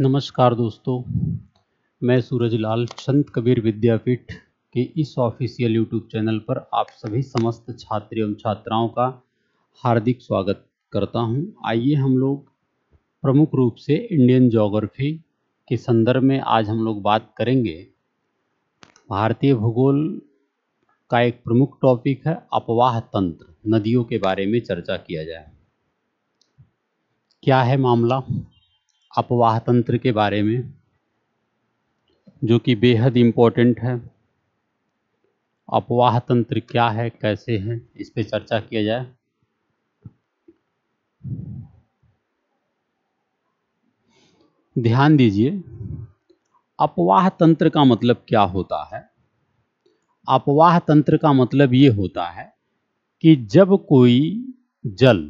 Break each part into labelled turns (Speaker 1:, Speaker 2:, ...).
Speaker 1: नमस्कार दोस्तों मैं सूरज लाल संत कबीर विद्यापीठ के इस ऑफिशियल यूट्यूब चैनल पर आप सभी समस्त छात्र एवं छात्राओं का हार्दिक स्वागत करता हूं। आइए हम लोग प्रमुख रूप से इंडियन जोग्राफी के संदर्भ में आज हम लोग बात करेंगे भारतीय भूगोल का एक प्रमुख टॉपिक है अपवाह तंत्र नदियों के बारे में चर्चा किया जाए क्या है मामला अपवाह तंत्र के बारे में जो कि बेहद इम्पोर्टेंट है अपवाह तंत्र क्या है कैसे है इस पर चर्चा किया जाए ध्यान दीजिए अपवाह तंत्र का मतलब क्या होता है अपवाह तंत्र का मतलब ये होता है कि जब कोई जल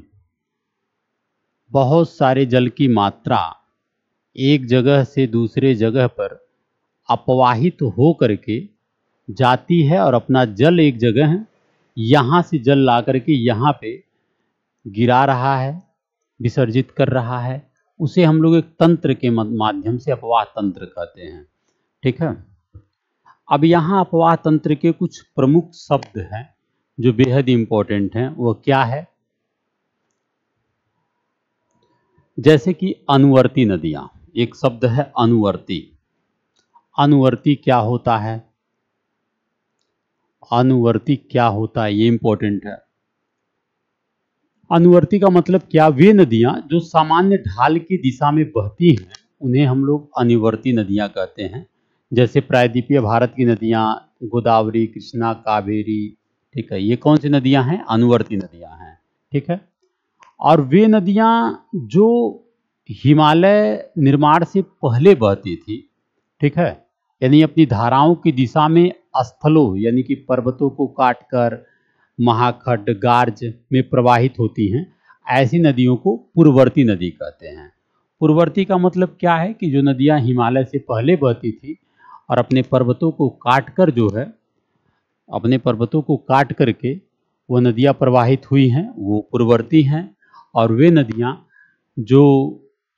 Speaker 1: बहुत सारे जल की मात्रा एक जगह से दूसरे जगह पर अपवाहित हो करके जाती है और अपना जल एक जगह है यहाँ से जल ला करके यहाँ पे गिरा रहा है विसर्जित कर रहा है उसे हम लोग एक तंत्र के माध्यम से अपवाह तंत्र कहते हैं ठीक है अब यहाँ अपवाह तंत्र के कुछ प्रमुख शब्द हैं जो बेहद इंपॉर्टेंट हैं वह क्या है जैसे कि अनुवर्ती नदियां एक शब्द है अनुवर्ती अनुवर्ती क्या होता है अनुवर्ती क्या होता है ये इंपॉर्टेंट है अनुवर्ती का मतलब क्या वे नदियां जो सामान्य ढाल की दिशा में बहती हैं उन्हें हम लोग अनुवर्ती नदियां कहते हैं जैसे प्रायद्वीपीय भारत की नदियां गोदावरी कृष्णा कावेरी ठीक है ये कौन सी नदियां हैं अनुवर्ती नदियां हैं ठीक है और वे नदियां जो हिमालय निर्माण से पहले बहती थी ठीक है यानी अपनी धाराओं की दिशा में स्थलों यानी कि पर्वतों को काटकर महाखड गार्ज में प्रवाहित होती हैं ऐसी नदियों को पूर्ववर्ती नदी कहते हैं पूर्ववर्ती का मतलब क्या है कि जो नदियां हिमालय से पहले बहती थी और अपने पर्वतों को काट कर जो है अपने पर्वतों को काट करके वो नदियां प्रवाहित हुई हैं वो पूर्ववर्ती हैं और वे नदियां जो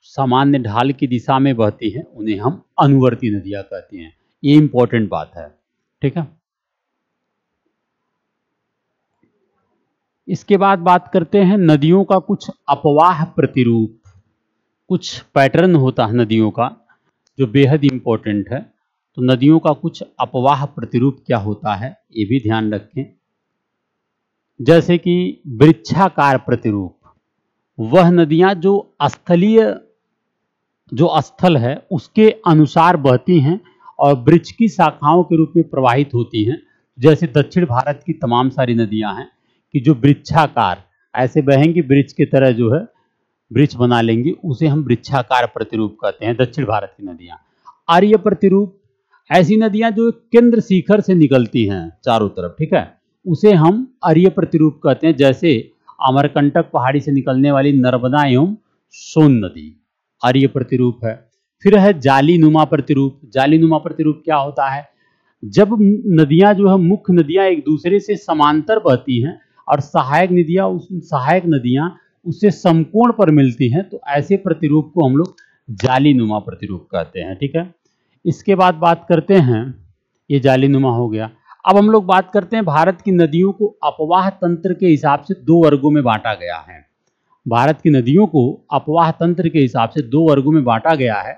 Speaker 1: सामान्य ढाल की दिशा में बहती हैं उन्हें हम अनुवर्ती नदियां कहते हैं ये इंपॉर्टेंट बात है ठीक है इसके बाद बात करते हैं नदियों का कुछ अपवाह प्रतिरूप कुछ पैटर्न होता है नदियों का जो बेहद इंपॉर्टेंट है तो नदियों का कुछ अपवाह प्रतिरूप क्या होता है ये भी ध्यान रखें जैसे कि वृक्षाकार प्रतिरूप वह नदियां जो स्थलीय जो स्थल है उसके अनुसार बहती हैं और वृक्ष की शाखाओं के रूप में प्रवाहित होती हैं जैसे दक्षिण भारत की तमाम सारी नदियां हैं कि जो वृक्षाकार ऐसे बहेंगी वृक्ष की तरह जो है वृक्ष बना लेंगी उसे हम वृक्षाकार प्रतिरूप कहते हैं दक्षिण भारत की नदियां आर्य प्रतिरूप ऐसी नदियाँ जो केंद्र शिखर से निकलती हैं चारों तरफ ठीक है उसे हम आर्य प्रतिरूप कहते हैं जैसे अमरकंटक पहाड़ी से निकलने वाली नर्मदा एवं सोन नदी अरिय प्रतिरूप है फिर है जाली नुमा प्रतिरूप जाली नुमा प्रतिरूप क्या होता है जब नदियां जो है मुख्य नदियां एक दूसरे से समांतर बहती हैं और सहायक नदियां उस सहायक नदियां उससे समकोण पर मिलती हैं तो ऐसे प्रतिरूप को हम लोग जाली नुमा प्रतिरूप कहते हैं ठीक है इसके बाद बात करते हैं ये जाली नुमा हो गया अब हम लोग बात करते हैं भारत की नदियों को अपवाह तंत्र के हिसाब से दो वर्गों में बांटा गया है भारत की नदियों को अपवाह तंत्र के हिसाब से दो वर्गों में बांटा गया है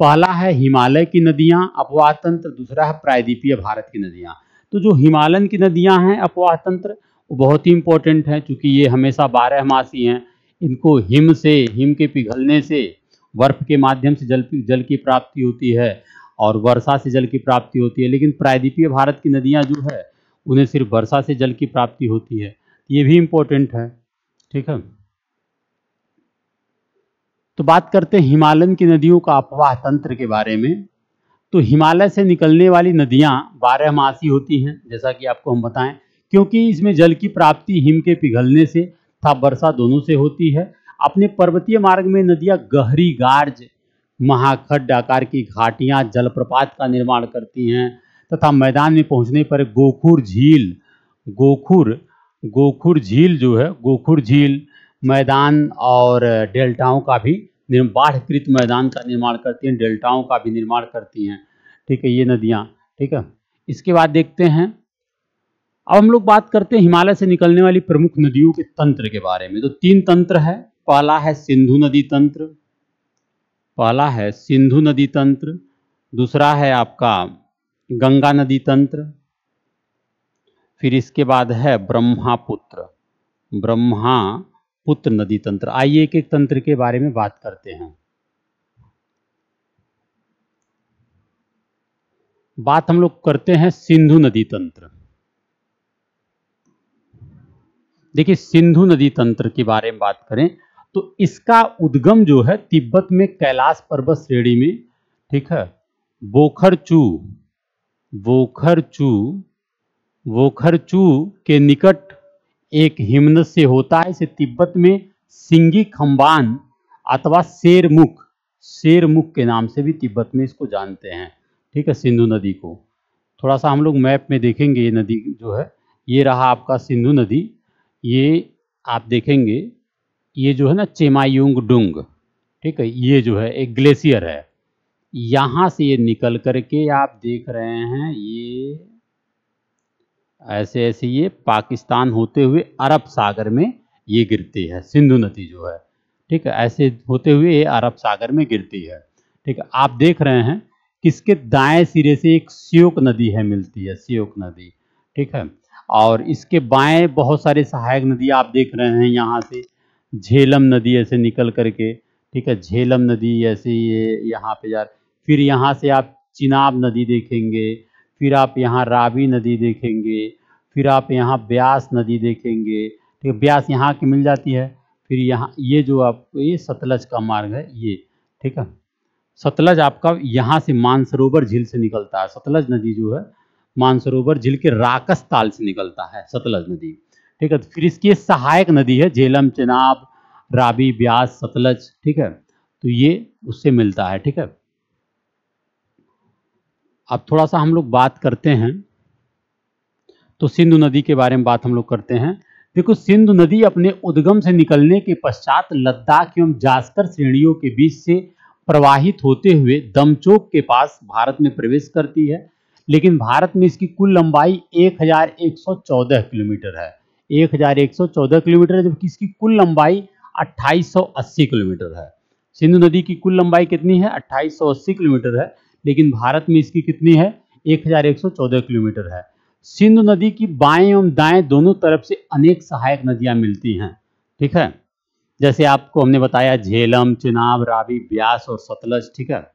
Speaker 1: पहला है हिमालय की नदियां अपवाह तंत्र दूसरा है प्रायद्वीपीय भारत की नदियां तो जो हिमालयन की नदियां हैं अपवाह तंत्र वो बहुत ही इंपॉर्टेंट हैं चूंकि ये हमेशा बारह मासी हैं इनको हिम से हिम के पिघलने से बर्फ के माध्यम से जल जल की प्राप्ति होती है और वर्षा से जल की प्राप्ति होती है लेकिन प्रायद्वीपीय भारत की नदियाँ जो है उन्हें सिर्फ वर्षा से जल की प्राप्ति होती है ये भी इम्पोर्टेंट है ठीक है तो बात करते हैं हिमालयन की नदियों का अपवाह तंत्र के बारे में तो हिमालय से निकलने वाली नदियाँ बारहमासी होती हैं जैसा कि आपको हम बताएं क्योंकि इसमें जल की प्राप्ति हिम के पिघलने से तथा वर्षा दोनों से होती है अपने पर्वतीय मार्ग में नदियाँ गहरी गार्ज महाखड्ड आकार की घाटियाँ जलप्रपात का निर्माण करती हैं तथा मैदान में पहुंचने पर गोखुर झील गोखुर गोखुर झील जो है गोखुर झील मैदान और डेल्टाओं का भी बाढ़कृत मैदान का निर्माण करती हैं डेल्टाओं का भी निर्माण करती हैं ठीक है ये नदियाँ ठीक है इसके बाद देखते हैं अब हम लोग बात करते हैं हिमालय से निकलने वाली प्रमुख नदियों के तंत्र के बारे में तो तीन तंत्र है पहला है सिंधु नदी तंत्र पहला है सिंधु नदी तंत्र दूसरा है आपका गंगा नदी तंत्र फिर इसके बाद है ब्रह्मापुत्र ब्रह्मा पुत्र नदी तंत्र आइए एक एक तंत्र के बारे में बात करते हैं बात हम लोग करते हैं सिंधु नदी तंत्र देखिए सिंधु नदी तंत्र के बारे में बात करें तो इसका उद्गम जो है तिब्बत में कैलाश पर्वत श्रेणी में ठीक है बोखरचू बोखरचू वोखरचू के निकट एक हिम्न से होता है इसे तिब्बत में सिंगी खम्बान अथवा शेरमुख शेरमुख के नाम से भी तिब्बत में इसको जानते हैं ठीक है सिंधु नदी को थोड़ा सा हम लोग मैप में देखेंगे ये नदी जो है ये रहा आपका सिंधु नदी ये आप देखेंगे ये जो है ना चेमायुंग डुंग ठीक है ये जो है एक ग्लेशियर है यहाँ से ये निकल करके आप देख रहे हैं ये ऐसे ऐसे ये पाकिस्तान होते हुए अरब सागर में ये गिरती है सिंधु नदी जो है ठीक है ऐसे होते हुए ये अरब सागर में गिरती है ठीक है आप देख रहे हैं किसके दाएं सिरे से एक सियोक नदी है मिलती है सियोक नदी ठीक है और इसके बाएं बहुत सारे सहायक नदी आप देख रहे हैं यहाँ से झेलम नदी ऐसे निकल करके ठीक है झेलम नदी ऐसे ये यहाँ पे जा फिर यहाँ से आप चिनाब नदी देखेंगे फिर आप यहाँ रावी नदी देखेंगे फिर आप यहाँ ब्यास नदी देखेंगे ठीक है ब्यास यहाँ की मिल जाती है फिर यहाँ ये जो आपको ये सतलज का मार्ग है ये ठीक है सतलज आपका यहाँ से मानसरोवर झील से निकलता है सतलज नदी जो है मानसरोवर झील के राकस ताल से निकलता है सतलज नदी ठीक है तो फिर इसकी सहायक नदी है झेलम चेनाब रावी ब्यास सतलज ठीक है तो ये उससे मिलता है ठीक है अब थोड़ा सा हम लोग बात करते हैं तो सिंधु नदी के बारे में बात हम लोग करते हैं देखो सिंधु नदी अपने उद्गम से निकलने के पश्चात लद्दाख एवं जास्कर श्रेणियों के बीच से प्रवाहित होते हुए दमचोक के पास भारत में प्रवेश करती है लेकिन भारत में इसकी कुल लंबाई 1114 किलोमीटर है 1114 किलोमीटर है जबकि इसकी कुल लंबाई 2880 किलोमीटर है सिंधु नदी की कुल लंबाई कितनी है 2880 किलोमीटर है लेकिन भारत में इसकी कितनी है 1114 किलोमीटर है सिंधु नदी की बाएं एवं दाएं दोनों तरफ से अनेक सहायक नदियां मिलती हैं ठीक है जैसे आपको हमने बताया झेलम चिनाब रावी ब्यास और सतलज ठीक है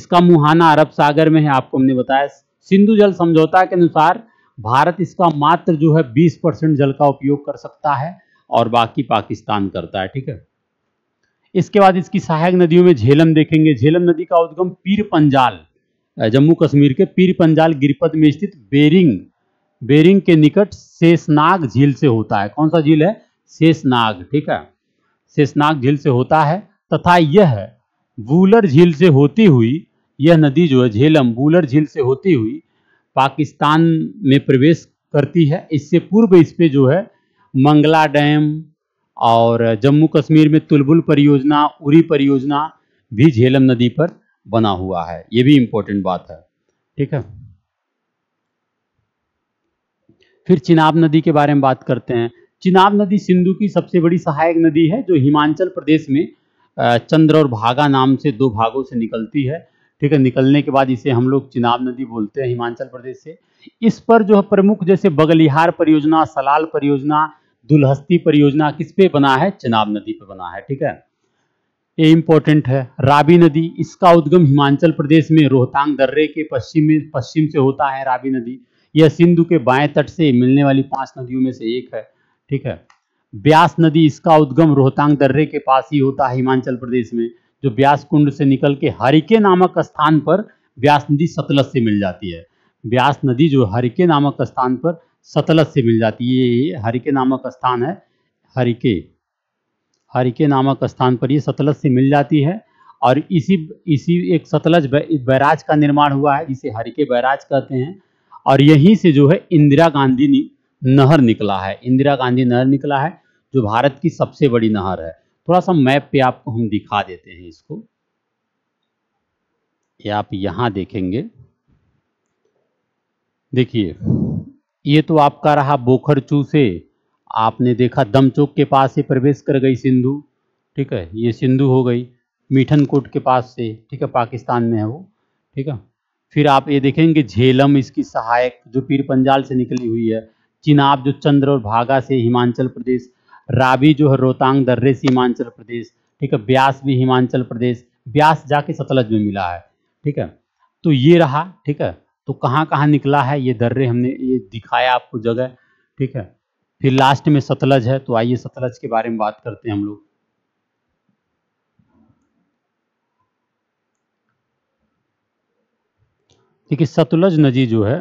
Speaker 1: इसका मुहाना अरब सागर में है आपको हमने बताया सिंधु जल समझौता के अनुसार भारत इसका मात्र जो है 20 परसेंट जल का उपयोग कर सकता है और बाकी पाकिस्तान करता है ठीक है इसके बाद इसकी सहायक नदियों में झेलम देखेंगे झेलम नदी का उद्गम पीर पंजाल जम्मू कश्मीर के पीर पंजाल गिरपत में स्थित बेरिंग बेरिंग के निकट शेषनाग झील से होता है कौन सा झील है शेषनाग ठीक है शेषनाग झील से होता है तथा यह बूलर झील से होती हुई यह नदी जो है झेलम बूलर झील से होती हुई पाकिस्तान में प्रवेश करती है इससे पूर्व इस पे जो है मंगला डैम और जम्मू कश्मीर में तुलबुल परियोजना उरी परियोजना भी झेलम नदी पर बना हुआ है ये भी इम्पोर्टेंट बात है ठीक है फिर चिनाब नदी के बारे में बात करते हैं चिनाब नदी सिंधु की सबसे बड़ी सहायक नदी है जो हिमाचल प्रदेश में चंद्र और भागा नाम से दो भागों से निकलती है ठीक है निकलने के बाद इसे हम लोग चिनाब नदी बोलते हैं हिमाचल प्रदेश से इस पर जो है प्रमुख जैसे बगलिहार परियोजना सलाल परियोजना दुलहस्ती परियोजना किस पे बना है चनाब नदी पे बना है ठीक है ये इंपॉर्टेंट है रावी नदी इसका उद्गम हिमाचल प्रदेश में रोहतांग दर्रे के पश्चिम में पश्चिम से होता है रावी नदी यह सिंधु के बाएं तट से मिलने वाली पांच नदियों में से एक है ठीक है ब्यास नदी इसका उद्गम रोहतांग दर्रे के पास ही होता है हिमाचल प्रदेश में जो ब्यास कुंड से निकल के हरिके नामक स्थान पर ब्यास नदी सतलज से मिल जाती है ब्यास नदी जो हरिके नामक स्थान पर सतलज से मिल जाती है ये हरिके नामक स्थान है हरिके हरिके नामक स्थान पर ये सतलज से मिल जाती है और इसी इसी एक सतलज बैराज का निर्माण हुआ है जिसे हरिके बैराज कहते हैं और यहीं से जो है इंदिरा गांधी नहर निकला है इंदिरा गांधी नहर निकला है जो भारत की सबसे बड़ी नहर है थोड़ा सा मैप पे आपको हम दिखा देते हैं इसको ये आप यहां देखेंगे देखिए ये तो आपका रहा बोखरचू से आपने देखा दमचौक के पास से प्रवेश कर गई सिंधु ठीक है ये सिंधु हो गई मीठन कोट के पास से ठीक है पाकिस्तान में है वो ठीक है फिर आप ये देखेंगे झेलम इसकी सहायक जो पीर पंजाल से निकली हुई है चिनाब जो चंद्र और भागा से हिमाचल प्रदेश रावी जो है रोहतांग दर्रे से हिमाचल प्रदेश ठीक है ब्यास भी हिमाचल प्रदेश ब्यास जाके सतलज में मिला है ठीक है तो ये रहा ठीक है तो कहाँ कहाँ निकला है ये दर्रे हमने ये दिखाया आपको जगह ठीक है फिर लास्ट में सतलज है तो आइए सतलज के बारे में बात करते हैं हम लोग देखिए सतलज नदी जो है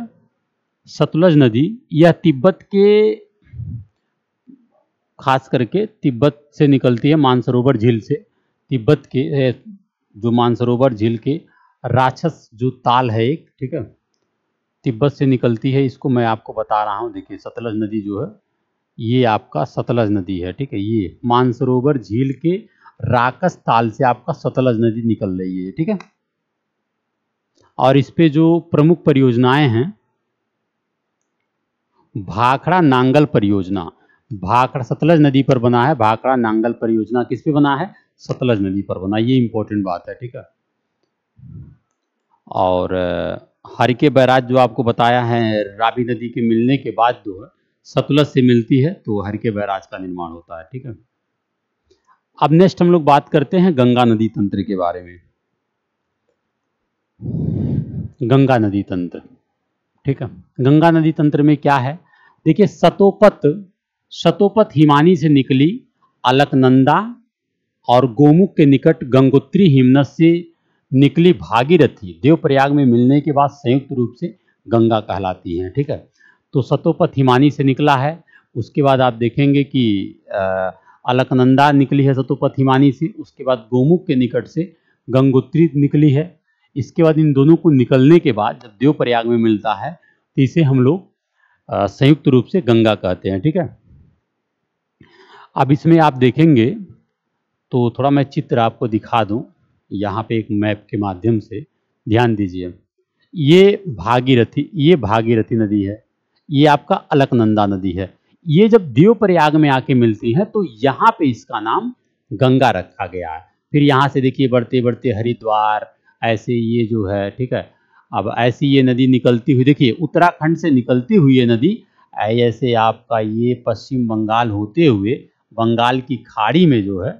Speaker 1: सतलज नदी यह तिब्बत के खास करके तिब्बत से निकलती है मानसरोवर झील से तिब्बत के जो मानसरोवर झील के राक्षस जो ताल है एक ठीक है तिब्बत से निकलती है इसको मैं आपको बता रहा हूँ देखिए सतलज नदी जो है ये आपका सतलज नदी है ठीक है ये मानसरोवर झील के राकस ताल से आपका सतलज नदी निकल रही है ठीक है और इस पे जो प्रमुख परियोजनाएं हैं भाखड़ा नांगल परियोजना भाखड़ा सतलज नदी पर बना है भाखड़ा नांगल परियोजना किस पे बना है सतलज नदी पर बना ये इंपॉर्टेंट बात है ठीक है और के बैराज जो आपको बताया है रावी नदी के मिलने के बाद जो है सतलज से मिलती है तो के बैराज का निर्माण होता है ठीक है अब नेक्स्ट हम लोग बात करते हैं गंगा नदी तंत्र के बारे में गंगा नदी तंत्र ठीक है गंगा नदी तंत्र में क्या है देखिए सतोपत सतोपत हिमानी से निकली अलकनंदा और गोमुख के निकट गंगोत्री हिमनद से निकली भागीरथी देवप्रयाग में मिलने के बाद संयुक्त रूप से गंगा कहलाती हैं ठीक है तो सतोपथ हिमानी से निकला है उसके बाद आप देखेंगे कि अलकनंदा निकली है सतोपथ हिमानी से उसके बाद गोमुख के निकट से गंगोत्री निकली है इसके बाद इन दोनों को निकलने के बाद जब देवप्रयाग में मिलता है तो इसे हम लोग संयुक्त रूप से गंगा कहते हैं ठीक है अब इसमें आप देखेंगे तो थोड़ा मैं चित्र आपको दिखा दूं यहाँ पे एक मैप के माध्यम से ध्यान दीजिए ये भागीरथी ये भागीरथी नदी है ये आपका अलकनंदा नदी है ये जब देव प्रयाग में आके मिलती है तो यहाँ पे इसका नाम गंगा रखा गया है फिर यहाँ से देखिए बढ़ते बढ़ते हरिद्वार ऐसे ये जो है ठीक है अब ऐसी ये नदी निकलती हुई देखिए उत्तराखंड से निकलती हुई ये नदी ऐसे आपका ये पश्चिम बंगाल होते हुए बंगाल की खाड़ी में जो है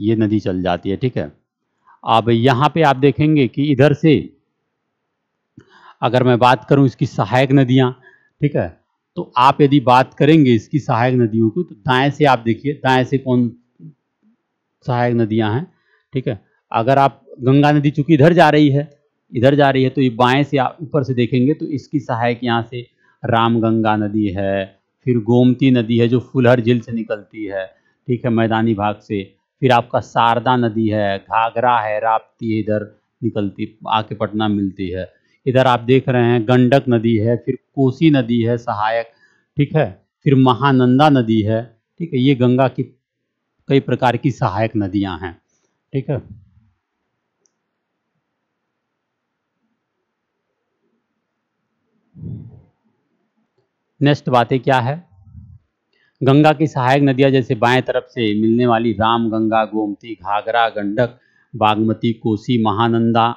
Speaker 1: ये नदी चल जाती है ठीक है अब यहाँ पे आप देखेंगे कि इधर से अगर मैं बात करूँ इसकी सहायक नदियाँ ठीक है तो आप यदि बात करेंगे इसकी सहायक नदियों की तो दाएं से आप देखिए दाएं से कौन सहायक नदियां हैं ठीक है अगर आप गंगा नदी चूंकि इधर जा रही है इधर जा रही है तो ये बाएं से आप ऊपर से देखेंगे तो इसकी सहायक यहाँ से रामगंगा नदी है फिर गोमती नदी है जो फुलहर झील से निकलती है ठीक है मैदानी भाग से फिर आपका शारदा नदी है घाघरा है राप्ती इधर निकलती आके पटना मिलती है इधर आप देख रहे हैं गंडक नदी है फिर कोसी नदी है सहायक ठीक है फिर महानंदा नदी है ठीक है ये गंगा की कई प्रकार की सहायक नदियां हैं ठीक है नेक्स्ट बातें क्या है गंगा की सहायक नदियां जैसे बाएं तरफ से मिलने वाली राम गंगा गोमती घाघरा गंडक बागमती कोसी महानंदा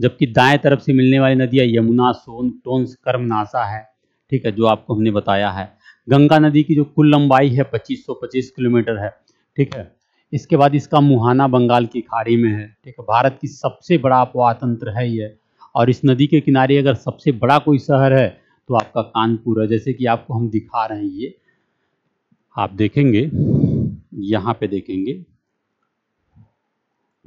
Speaker 1: जबकि दाएं तरफ से मिलने वाली नदियां यमुना सोन टोन्स कर्मनाशा है ठीक है जो आपको हमने बताया है गंगा नदी की जो कुल लंबाई है 2525 किलोमीटर है ठीक है इसके बाद इसका मुहाना बंगाल की खाड़ी में है ठीक है भारत की सबसे बड़ा अपवातंत्र तंत्र है ये और इस नदी के किनारे अगर सबसे बड़ा कोई शहर है तो आपका कानपुर है जैसे कि आपको हम दिखा रहे हैं ये आप देखेंगे यहाँ पे देखेंगे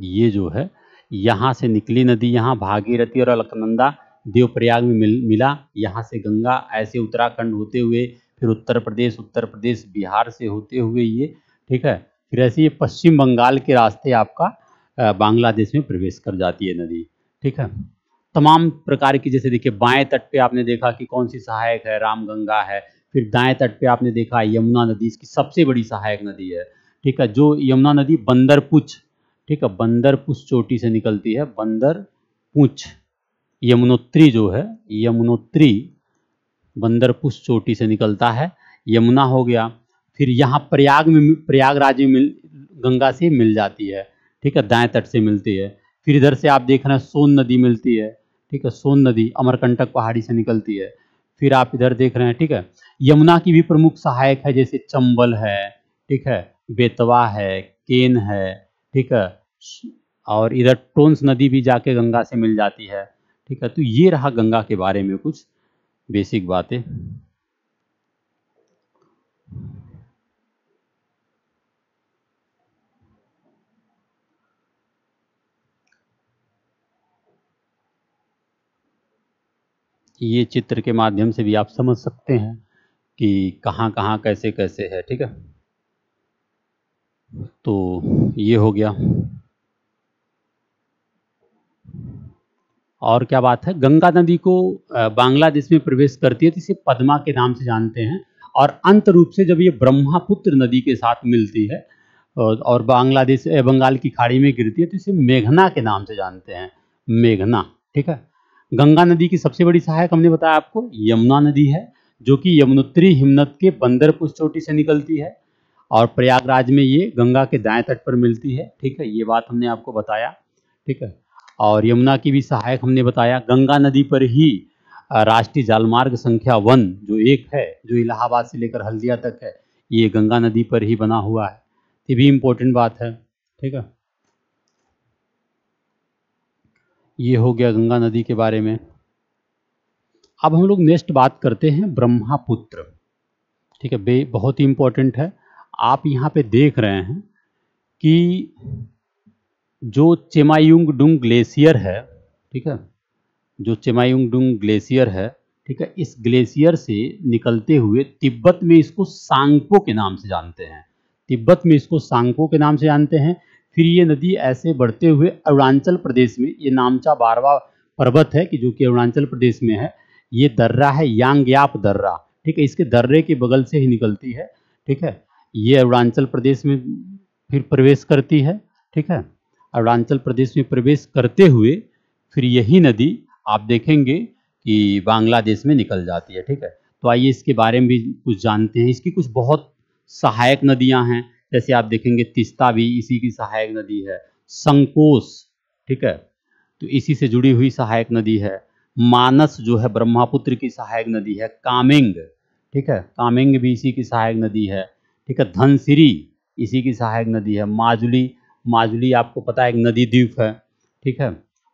Speaker 1: ये जो है यहाँ से निकली नदी यहाँ भागीरथी और अलकनंदा देवप्रयाग में मिल मिला यहाँ से गंगा ऐसे उत्तराखंड होते हुए फिर उत्तर प्रदेश उत्तर प्रदेश बिहार से होते हुए ये ठीक है फिर ऐसे ये पश्चिम बंगाल के रास्ते आपका बांग्लादेश में प्रवेश कर जाती है नदी ठीक है तमाम प्रकार की जैसे देखिए बाएं तट पे आपने देखा कि कौन सी सहायक है रामगंगा है फिर दाएं तट पे आपने देखा यमुना नदी इसकी सबसे बड़ी सहायक नदी है ठीक है जो यमुना नदी बंदरपुछ ठीक है बंदरपुछ चोटी से निकलती है बंदरपुछ यमुनोत्री जो है यमुनोत्री बंदरपुछ चोटी से निकलता है यमुना हो गया फिर यहाँ प्रयाग में प्रयागराज में मिल गंगा से मिल जाती है ठीक है दाएं तट से मिलती है फिर इधर से आप देख रहे हैं सोन नदी मिलती है ठीक है सोन नदी अमरकंटक पहाड़ी से निकलती है फिर आप इधर देख रहे हैं ठीक है यमुना की भी प्रमुख सहायक है जैसे चंबल है ठीक है बेतवा है केन है ठीक है और इधर टोन्स नदी भी जाके गंगा से मिल जाती है ठीक है तो ये रहा गंगा के बारे में कुछ बेसिक बातें ये चित्र के माध्यम से भी आप समझ सकते हैं कि कहाँ कहाँ कैसे कैसे है ठीक है तो ये हो गया और क्या बात है गंगा नदी को बांग्लादेश में प्रवेश करती है तो इसे पद्मा के नाम से जानते हैं और अंत रूप से जब ये ब्रह्मपुत्र नदी के साथ मिलती है और बांग्लादेश बंगाल की खाड़ी में गिरती है तो इसे मेघना के नाम से जानते हैं मेघना ठीक है गंगा नदी की सबसे बड़ी सहायक हमने बताया आपको यमुना नदी है जो कि यमुनोत्री हिमनत के बंदरपुष चोटी से निकलती है और प्रयागराज में ये गंगा के दाएं तट पर मिलती है ठीक है ये बात हमने आपको बताया ठीक है और यमुना की भी सहायक हमने बताया गंगा नदी पर ही राष्ट्रीय जलमार्ग संख्या वन जो एक है जो इलाहाबाद से लेकर हल्दिया तक है ये गंगा नदी पर ही बना हुआ है ये भी इम्पोर्टेंट बात है ठीक है ये हो गया गंगा नदी के बारे में अब हम लोग नेक्स्ट बात करते हैं ब्रह्मापुत्र ठीक है बे बहुत ही इंपॉर्टेंट है आप यहाँ पे देख रहे हैं कि जो चेमायुंग डुंग ग्लेशियर है ठीक है जो चेमायुंग डुंग ग्लेशियर है ठीक है इस ग्लेशियर से निकलते हुए तिब्बत में इसको सांगपो के नाम से जानते हैं तिब्बत में इसको सांगपो के नाम से जानते हैं फिर ये नदी ऐसे बढ़ते हुए अरुणाचल प्रदेश में ये नामचा बारवा पर्वत है कि जो कि अरुणाचल प्रदेश में है ये दर्रा है यांग याप दर्रा ठीक है इसके दर्रे के बगल से ही निकलती है ठीक है ये अरुणाचल प्रदेश में फिर प्रवेश करती है ठीक है अरुणाचल प्रदेश में प्रवेश करते हुए फिर यही नदी आप देखेंगे कि बांग्लादेश में निकल जाती है ठीक है तो आइए इसके बारे में भी कुछ जानते हैं इसकी कुछ बहुत सहायक नदियां हैं जैसे आप देखेंगे तिस्ता भी इसी की सहायक नदी है संकोस ठीक है तो इसी से जुड़ी हुई सहायक नदी है मानस जो है ब्रह्मपुत्र की सहायक नदी है कामेंग ठीक है कामेंग भी इसी की सहायक नदी है ठीक है धनसिरी इसी की सहायक नदी है माजुली माजुली आपको पता है एक नदी द्वीप है ठीक है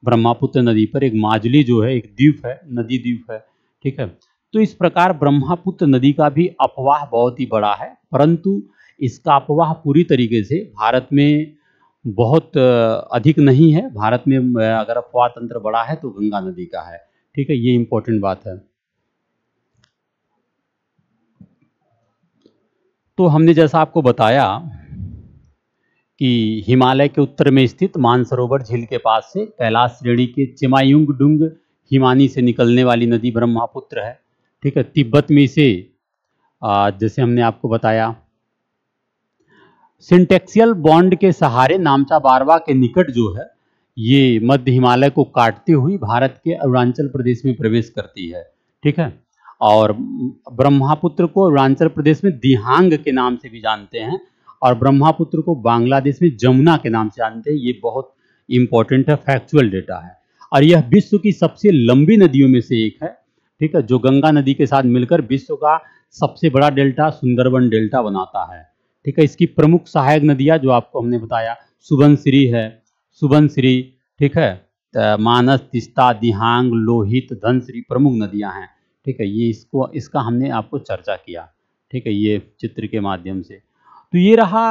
Speaker 1: ब्रह्मपुत्र नदी पर एक माजुली जो है एक द्वीप है नदी द्वीप है ठीक है तो इस प्रकार ब्रह्मपुत्र नदी का भी अपवाह बहुत ही बड़ा है परंतु इसका अपवाह पूरी तरीके से भारत में बहुत अधिक नहीं है भारत में अगर अपवाह तंत्र बड़ा है तो गंगा नदी का है ठीक है ये इंपॉर्टेंट बात है तो हमने जैसा आपको बताया कि हिमालय के उत्तर में स्थित मानसरोवर झील के पास से कैलाश श्रेणी के चिमायुंग डुंग हिमानी से निकलने वाली नदी ब्रह्मपुत्र है ठीक है तिब्बत में इसे जैसे हमने आपको बताया सिंटेक्सियल बॉन्ड के सहारे नामचा बारवा के निकट जो है ये मध्य हिमालय को काटती हुई भारत के अरुणाचल प्रदेश में प्रवेश करती है ठीक है और ब्रह्मापुत्र को अरुणाचल प्रदेश में दिहांग के नाम से भी जानते हैं और ब्रह्मापुत्र को बांग्लादेश में जमुना के नाम से जानते हैं ये बहुत इंपॉर्टेंट है फैक्चुअल डेटा है और यह विश्व की सबसे लंबी नदियों में से एक है ठीक है जो गंगा नदी के साथ मिलकर विश्व का सबसे बड़ा डेल्टा सुंदरबन डेल्टा बनाता है ठीक है इसकी प्रमुख सहायक नदियां जो आपको हमने बताया सुबनश्री है सुबनश्री ठीक है मानस तिस्ता दिहांग लोहित धनश्री प्रमुख नदियां हैं ठीक है ये इसको इसका हमने आपको चर्चा किया ठीक है ये चित्र के माध्यम से तो ये रहा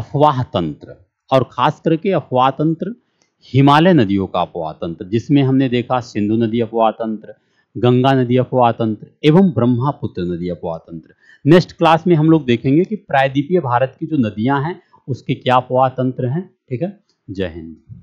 Speaker 1: अफवाह तंत्र और ख़ास करके अफवाह तंत्र हिमालय नदियों का अफवाह तंत्र जिसमें हमने देखा सिंधु नदी अफवाह तंत्र गंगा नदी अफवाह तंत्र एवं ब्रह्मपुत्र नदी अफवाह तंत्र नेक्स्ट क्लास में हम लोग देखेंगे कि प्रायद्वीपीय भारत की जो नदियां हैं उसके क्या अपवाह तंत्र हैं ठीक है जय हिंद